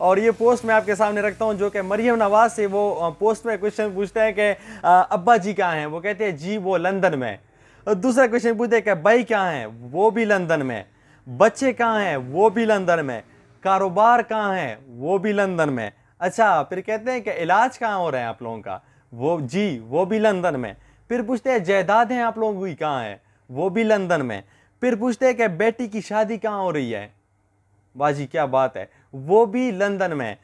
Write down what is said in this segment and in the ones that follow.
और ये पोस्ट मैं आपके सामने रखता हूँ जो कि मरियम नवाज से वो पोस्ट में क्वेश्चन पूछते हैं कि अब्बा जी कहाँ हैं वो कहते हैं जी वो लंदन में और दूसरा क्वेश्चन पूछते हैं कि भाई कहाँ हैं वो भी लंदन में बच्चे कहाँ हैं वो भी लंदन में कारोबार कहाँ है वो भी लंदन में अच्छा फिर कहते हैं कि इलाज कहाँ हो रहा है आप लोगों का वो जी वो भी लंदन में फिर पूछते हैं जायदाद हैं आप लोगों की कहाँ है वो भी लंदन में फिर पूछते हैं कि बेटी की शादी कहाँ हो रही है बाजी क्या बात है वो भी लंदन में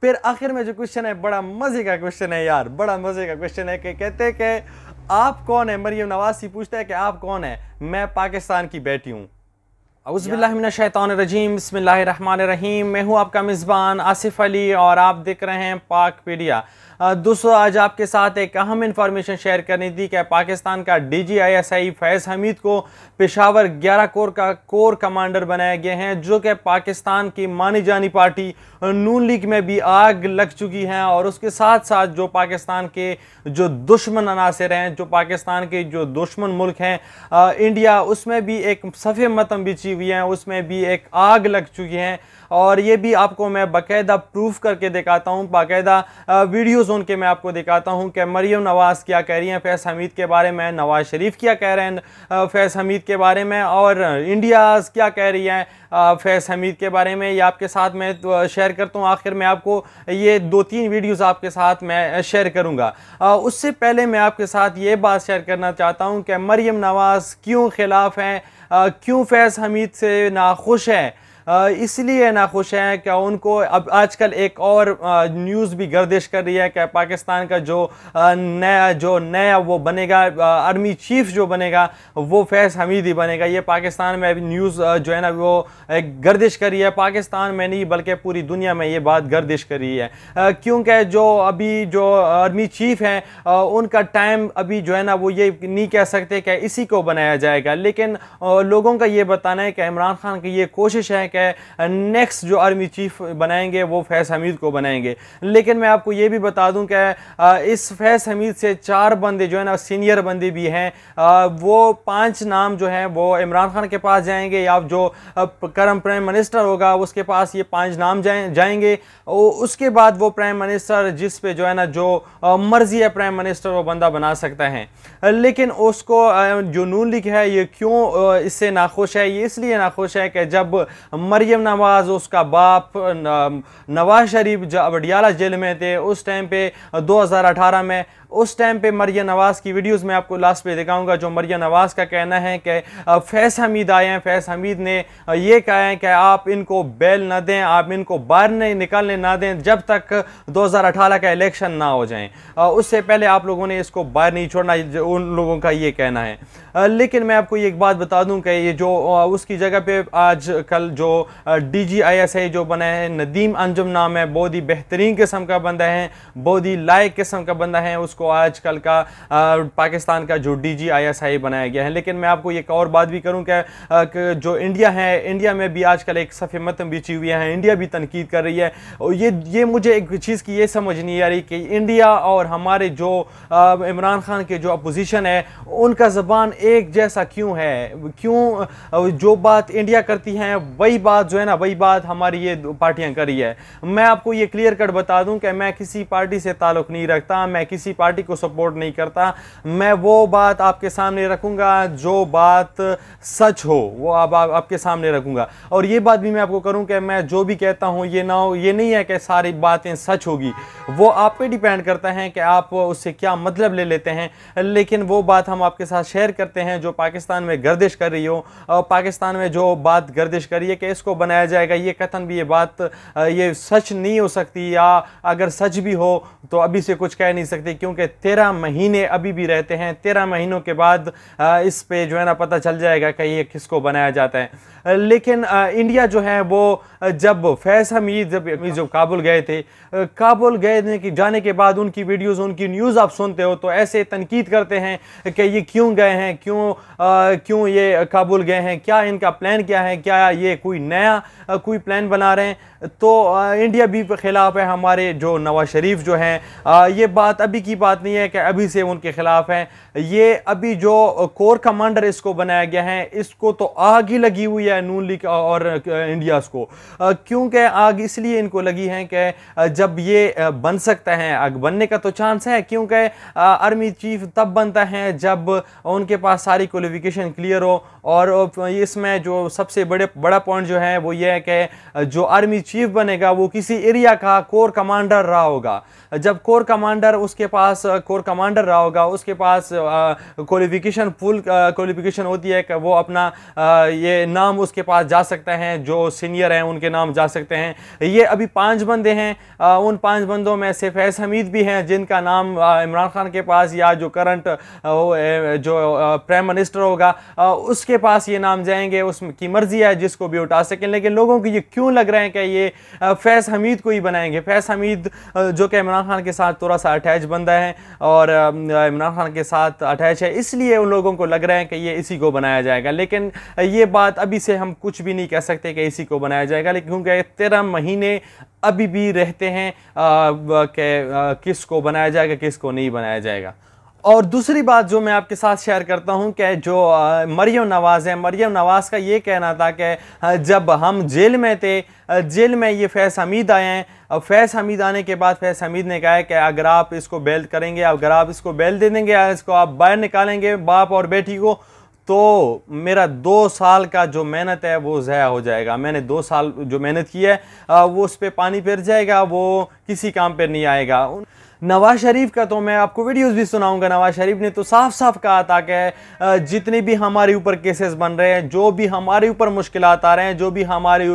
फिर आखिर में जो क्वेश्चन है बड़ा मज़े का क्वेश्चन है यार बड़ा मज़े का क्वेश्चन है कि कहते हैं कि आप कौन है मरियम नवाज सी पूछता है कि आप कौन है मैं पाकिस्तान की बेटी हूँ अउज़बिल्लिमिनशैतानरजीम बसमीम मैं हूँ आपका मेज़बान आसिफ अली और आप देख रहे हैं पाक पीडिया दोस्तों आज आपके साथ एक अहम इन्फॉर्मेशन शेयर करनी थी कि पाकिस्तान का D G I S I Faiz Hamid को पेशावर ग्यारह कोर का कोर कमांडर बनाया गया है जो कि पाकिस्तान की मानी जानी पार्टी नून लीग में भी आग लग चुकी है और उसके साथ साथ जो पाकिस्तान के जो दुश्मन अनासर हैं जो पाकिस्तान के जो दुश्मन मुल्क हैं इंडिया उसमें भी एक सफ़े मतम बिछी हुई हैं उसमें भी एक आग लग चुकी है और ये भी आपको मैं बाकायदा प्रूफ करके दिखाता हूँ बाकायदा वीडियोज़ उनके मैं आपको दिखाता हूँ कि मरीम नवाज़ क्या कह रही हैं फैज़ हमीद के बारे में नवाज़ शरीफ क्या कह रहे हैं फैज़ हमीद के बारे में और इंडिया क्या कह रही हैं फैज़ हमीद के बारे में ये आपके साथ मैं तो शेयर करता हूँ आखिर में आपको ये दो तीन वीडियोज़ आपके साथ मैं शेयर करूँगा उससे पहले मैं आपके साथ ये बात शेयर करना चाहता हूँ कि मरीम नवाज़ क्यों खिलाफ हैं क्यों फैज़ हमीद से नाखुश हैं इसलिए नाखुश हैं कि उनको अब आजकल एक और न्यूज़ भी गर्दिश कर रही है कि पाकिस्तान का जो नया जो नया वो बनेगा आर्मी चीफ जो बनेगा वो फैज़ हमीद ही बनेगा ये पाकिस्तान में अभी न्यूज़ जो है ना वो गर्दिश कर रही है पाकिस्तान में नहीं बल्कि पूरी दुनिया में ये बात गर्दिश कर रही है क्योंकि जो अभी जो आर्मी चीफ हैं उनका टाइम अभी जो है ना वो ये नहीं कह सकते कि इसी को बनाया जाएगा लेकिन लोगों का ये बताना है कि इमरान खान की ये कोशिश है कि है नेक्स्ट जो आर्मी चीफ बनाएंगे वो फैज़ हमीद को बनाएंगे लेकिन मैं आपको ये भी बता दूं कि इस फैज़ हमीद से चार बंदे जो है ना सीनियर बंदे भी हैं वो पांच नाम जो हैं वो इमरान खान के पास जाएंगे या जो करम प्राइम मिनिस्टर होगा उसके पास ये पाँच नाम जाए जाएंगे उसके बाद वो प्राइम मिनिस्टर जिस पे जो है ना जो मर्जी है प्राइम मिनिस्टर वो बंदा बना सकता है लेकिन उसको जो नून लीग है ये क्यों इससे नाखुश है ये इसलिए नाखुश है कि जब मरियम नवाज़ उसका बाप नवाज शरीफ जब जेल में थे उस टाइम पे 2018 में उस टाइम पे मरिया नवाज़ की वीडियोस में आपको लास्ट पे दिखाऊंगा जो मरिया नवाज़ का कहना है कि फैस हमीद आए हैं फैस हमीद ने ये कहा है कि आप इनको बेल ना दें आप इनको बाहर नहीं निकालने ना दें जब तक 2018 का इलेक्शन ना हो जाए उससे पहले आप लोगों ने इसको बाहर नहीं छोड़ना उन लोगों का ये कहना है लेकिन मैं आपको ये एक बात बता दूँ कि ये जो उसकी जगह पर आज कल जो डी जी आई एस आई जो बना है नदीम अंजुम नाम है बहुत ही बेहतरीन किस्म का बंदा है बहुत ही लायक किस्म का बंदा है उसको आजकल का पाकिस्तान का जो डी जी आई एस आई बनाया गया है लेकिन मैं आपको एक और बात भी करूँ कि जो इंडिया है इंडिया में भी आजकल एक सफ़े मतम बिछी हुई है इंडिया भी तनकीद कर रही है और ये ये मुझे एक चीज़ की ये समझ नहीं आ रही कि इंडिया और हमारे जो इमरान खान के जो अपोजिशन है उनका ज़बान एक जैसा क्यों है क्यों जो बात इंडिया करती है वही वही बात जो है ना वही बात हमारी ये पार्टियां करी है मैं आपको ये क्लियर कट बता दूं कि मैं किसी पार्टी से ताल्लुक़ नहीं रखता मैं किसी पार्टी को सपोर्ट नहीं करता मैं वो बात आपके सामने रखूंगा जो बात सच हो वो आप, आप आपके सामने रखूंगा और ये बात भी मैं आपको करूँ कि मैं जो भी कहता हूँ ये ना ये नहीं है कि सारी बातें सच होगी वो आप पे डिपेंड करता है कि आप उससे क्या मतलब ले लेते हैं लेकिन वो बात हम आपके साथ शेयर करते हैं जो पाकिस्तान में गर्दिश कर रही हो पाकिस्तान में जो बात गर्दिश करी है कि केस को बनाया जाएगा ये कथन भी ये बात ये सच नहीं हो सकती या अगर सच भी हो तो अभी से कुछ कह नहीं सकते क्योंकि तेरह महीने अभी भी रहते हैं तेरह महीनों के बाद इस पे जो है ना पता चल जाएगा कि ये किसको बनाया जाता है लेकिन इंडिया जो है वो जब फैज़ हमीद जब जब काबुल गए थे काबुल गए जाने के बाद उनकी वीडियोज़ उनकी न्यूज़ आप सुनते हो तो ऐसे तनकीद करते हैं कि ये क्यों गए हैं क्यों क्यों ये काबुल गए हैं क्या इनका प्लान क्या है क्या ये कोई कोई नया कोई प्लान बना रहे हैं तो इंडिया भी के ख़िलाफ़ है हमारे जो नवाज शरीफ जो हैं ये बात अभी की बात नहीं है कि अभी से उनके ख़िलाफ़ हैं ये अभी जो कोर कमांडर इसको बनाया गया है इसको तो आग ही लगी हुई है नून लीग और इंडिया को क्योंकि आग इसलिए इनको लगी है कि जब ये बन सकता है आग बनने का तो चांस है क्योंकि आर्मी चीफ तब बनता है जब उनके पास सारी क्वालिफिकेशन क्लियर हो और इसमें जो सबसे बड़े बड़ा पॉइंट जो है वो ये है कि जो आर्मी चीफ बनेगा वो किसी एरिया का कोर कमांडर रहा होगा जब कोर कमांडर उसके पास कोर कमांडर रहा होगा उसके पास क्वालिफिकेशन फुल क्वालिफिकेशन होती है कि वो अपना आ, ये नाम उसके पास जा सकते हैं जो सीनियर हैं उनके नाम जा सकते हैं ये अभी पांच बंदे हैं आ, उन पांच बंदों में से फैज़ हमीद भी हैं जिनका नाम इमरान खान के पास या जो करंट जो प्राइम मिनिस्टर होगा आ, उसके पास ये नाम जाएंगे उसकी मर्ज़ी है जिसको भी उठा बता सकें लेकिन लोगों को ये क्यों लग रहा है कि ये फैस हमीद को ही बनाएंगे फैस हमीद जो कि इमरान खान के साथ थोड़ा सा अटैच बंदा है और इमरान खान के साथ अटैच है इसलिए उन लोगों को लग रहा है कि ये इसी को बनाया जाएगा लेकिन ये बात अभी से हम कुछ भी नहीं कह सकते कि इसी को बनाया जाएगा लेकिन क्योंकि तेरह महीने अभी भी रहते हैं कि किस को बनाया जाएगा किस को नहीं बनाया जाएगा और दूसरी बात जो मैं आपके साथ शेयर करता हूं कि जो मरियम नवाज़ है मरियम नवाज़ का ये कहना था कि जब हम जेल में थे जेल में ये फैज़ हमीद आए हैं अब फैज़ हमीद आने के बाद फैज़ हमीद ने कहा है कि अगर आप इसको बेल करेंगे अगर आप इसको बेल दे देंगे इसको आप बाहर निकालेंगे बाप और बेटी को तो मेरा दो साल का जो मेहनत है वो ज़ाया हो जाएगा मैंने दो साल जो मेहनत की है वो उस पर पानी फिर जाएगा वो किसी काम पर नहीं आएगा नवाज शरीफ का तो मैं आपको वीडियोस भी सुनाऊंगा नवाज शरीफ ने तो साफ साफ कहा था कि जितने भी हमारे ऊपर केसेस बन रहे हैं जो भी हमारे ऊपर मुश्किल आ रहे हैं जो भी हमारी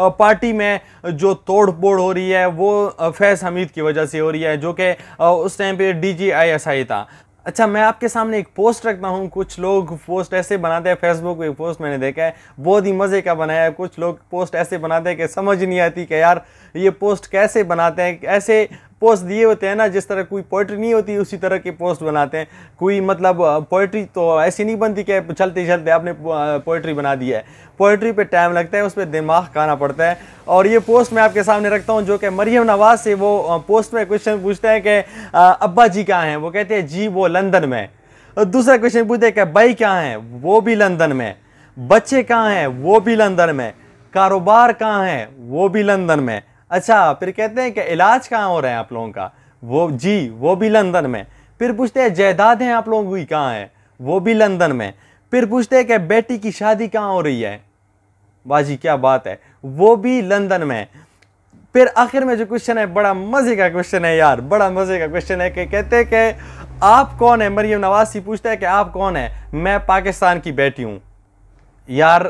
पार्टी में जो तोड़ फोड़ हो रही है वो फैज़ हमीद की वजह से हो रही है जो कि उस टाइम पे डी जी आई एस आई था अच्छा मैं आपके सामने एक पोस्ट रखता हूँ कुछ लोग पोस्ट ऐसे बनाते हैं फेसबुक पे पोस्ट मैंने देखा है बहुत ही मज़े का बनाया है कुछ लोग पोस्ट ऐसे बनाते हैं कि समझ नहीं आती कि यार ये पोस्ट कैसे बनाते हैं ऐसे पोस्ट दिए होते हैं ना जिस तरह कोई पोइट्री नहीं होती उसी तरह की पोस्ट बनाते हैं कोई मतलब पोइट्री तो ऐसी नहीं बनती कि चलते चलते आपने पोइट्री बना दी है पोइट्री पे टाइम लगता है उस पर दिमाग खाना पड़ता है और ये पोस्ट मैं आपके सामने रखता हूँ जो कि मरियम नवाज़ से वो पोस्ट में क्वेश्चन पूछते हैं कि अब्बा जी कहाँ हैं वो कहते हैं जी वो लंदन में और दूसरा क्वेश्चन पूछते हैं कि भाई कहाँ हैं वो भी लंदन में बच्चे कहाँ हैं वो भी लंदन में कारोबार कहाँ है वो भी लंदन में अच्छा फिर कहते हैं कि इलाज कहाँ हो रहा है आप लोगों का वो जी वो भी लंदन में फिर पूछते हैं जायदाद हैं आप लोगों की कहाँ है वो भी लंदन में फिर पूछते हैं कि बेटी की शादी कहाँ हो रही है बाजी क्या बात है वो भी लंदन में फिर आखिर में जो क्वेश्चन है बड़ा मज़े का क्वेश्चन है यार बड़ा मज़े का क्वेश्चन है कि कहते हैं कि आप कौन है मरियम नवाज सी पूछता है कि आप कौन है मैं पाकिस्तान की बेटी हूँ यार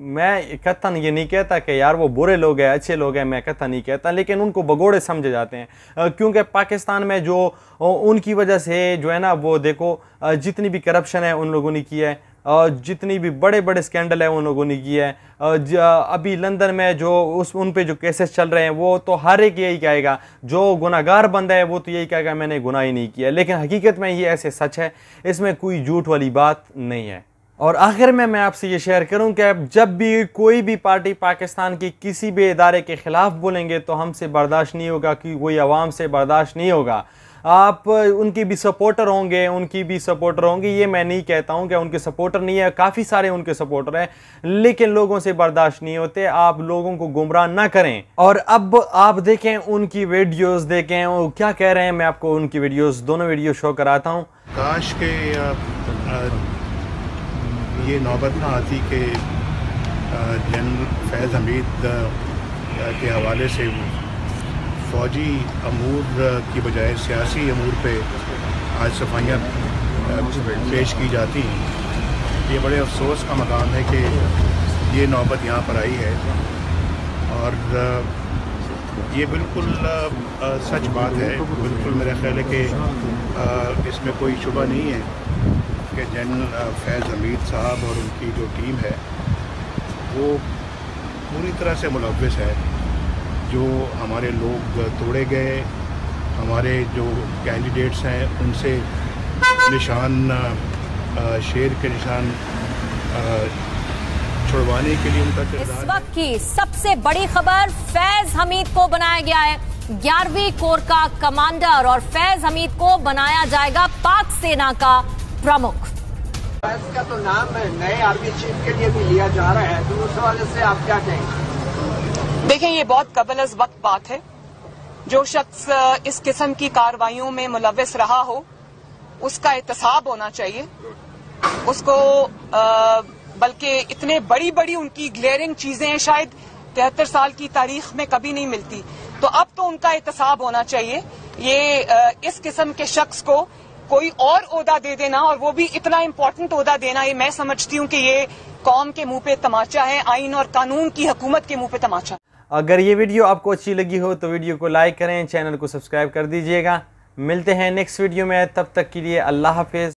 मैं कथन ये नहीं कहता कि यार वो बुरे लोग हैं अच्छे लोग हैं मैं कथन नहीं कहता लेकिन उनको भगोड़े समझे जाते हैं क्योंकि पाकिस्तान में जो उनकी वजह से जो है ना वो देखो जितनी भी करप्शन है उन लोगों ने की है जितनी भी बड़े बड़े स्कैंडल है उन लोगों ने किए है अभी लंदन में जो उस उन पे जो केसेस चल रहे हैं वो तो हर एक यही कहेगा जो गुनागार बंदा है वो तो यही कहेगा मैंने गुनाह ही नहीं किया लेकिन हकीकत में ये ऐसे सच है इसमें कोई झूठ वाली बात नहीं है और आखिर में मैं आपसे ये शेयर करूं कि अब जब भी कोई भी पार्टी पाकिस्तान की किसी भी इदारे के ख़िलाफ़ बोलेंगे तो हमसे बर्दाश्त नहीं होगा कि कोई आवाम से बर्दाश्त नहीं होगा आप उनकी भी सपोर्टर होंगे उनकी भी सपोर्टर होंगी ये मैं नहीं कहता हूँ कि उनके सपोर्टर नहीं है काफ़ी सारे उनके सपोर्टर हैं लेकिन लोगों से बर्दाश्त नहीं होते आप लोगों को गुमराह ना करें और अब आप देखें उनकी वीडियोस देखें वो क्या कह रहे हैं मैं आपको उनकी वीडियोस दोनों वीडियो शो कराता हूँ काश के ये नौबत ना आती कि जनरल फैज़ हमीद के हवाले से फौजी अमूर की बजाय सियासी अमूर पे आज सफाइयाँ पेश की जाती हैं ये बड़े अफसोस का मकाम है कि ये नौबत यहाँ पर आई है और ये बिल्कुल सच बात है बिल्कुल मेरा ख्याल है कि इसमें कोई शुबा नहीं है के जनरल फैज़ हमीद साहब और उनकी जो टीम है वो पूरी तरह से मुलविस है जो हमारे लोग तोड़े गए हमारे जो कैंडिडेट्स हैं उनसे निशान uh, शेर के निशान uh, छुड़वाने के लिए उनका इस वक्त की सबसे बड़ी खबर फैज हमीद को बनाया गया है ग्यारहवीं कोर का कमांडर और फैज हमीद को बनाया जाएगा पाक सेना का प्रमुख का तो नाम है नए आर्मी चीफ के लिए भी लिया जा रहा है तो उस वाले से आप क्या कहेंगे देखिए ये बहुत कबल अज वक्त बात है जो शख्स इस किस्म की कार्रवाइयों में मुलविस रहा हो उसका एहतसाब होना चाहिए उसको बल्कि इतने बड़ी बड़ी उनकी ग्लेयरिंग चीजें शायद तिहत्तर साल की तारीख में कभी नहीं मिलती तो अब तो उनका एहतसाब होना चाहिए ये इस किस्म के शख्स को कोई और ओहदा दे देना और वो भी इतना इम्पोर्टेंट ओहदा देना ये मैं समझती हूँ कि ये कौम के मुंह पे तमाचा है आइन और कानून की हकूमत के मुंह पे तमाचा अगर ये वीडियो आपको अच्छी लगी हो तो वीडियो को लाइक करें चैनल को सब्सक्राइब कर दीजिएगा मिलते हैं नेक्स्ट वीडियो में तब तक के लिए अल्लाह हाफिज़